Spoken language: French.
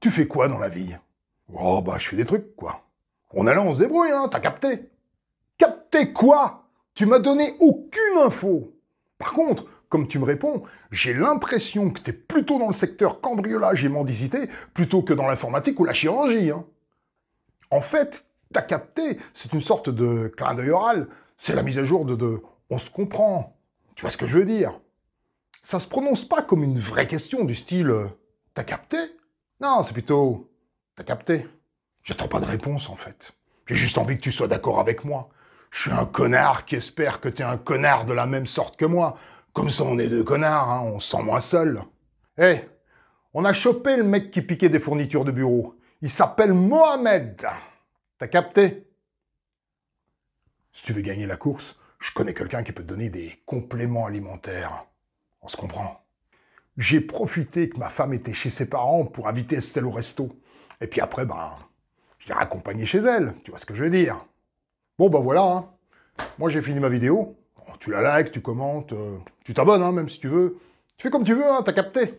Tu fais quoi dans la vie Oh, bah, je fais des trucs, quoi. On allait, on se débrouille, hein, t'as capté. Capté quoi Tu m'as donné aucune info. Par contre, comme tu me réponds, j'ai l'impression que t'es plutôt dans le secteur cambriolage et mendicité plutôt que dans l'informatique ou la chirurgie. Hein. En fait, t'as capté, c'est une sorte de clin d'œil oral. C'est la mise à jour de, on se comprend. Tu vois ce que je veux dire Ça se prononce pas comme une vraie question du style euh, t'as capté non, c'est plutôt T'as capté J'attends pas de réponse en fait. J'ai juste envie que tu sois d'accord avec moi. Je suis un connard qui espère que t'es un connard de la même sorte que moi. Comme ça, on est deux connards, hein, on se sent moins seul. Hé, eh, on a chopé le mec qui piquait des fournitures de bureau. Il s'appelle Mohamed. T'as capté Si tu veux gagner la course, je connais quelqu'un qui peut te donner des compléments alimentaires. On se comprend j'ai profité que ma femme était chez ses parents pour inviter Estelle au resto. Et puis après, ben, je l'ai raccompagnée chez elle, tu vois ce que je veux dire. Bon, ben voilà, hein. moi j'ai fini ma vidéo. Oh, tu la likes, tu commentes, euh, tu t'abonnes, hein, même si tu veux. Tu fais comme tu veux, hein, t'as capté.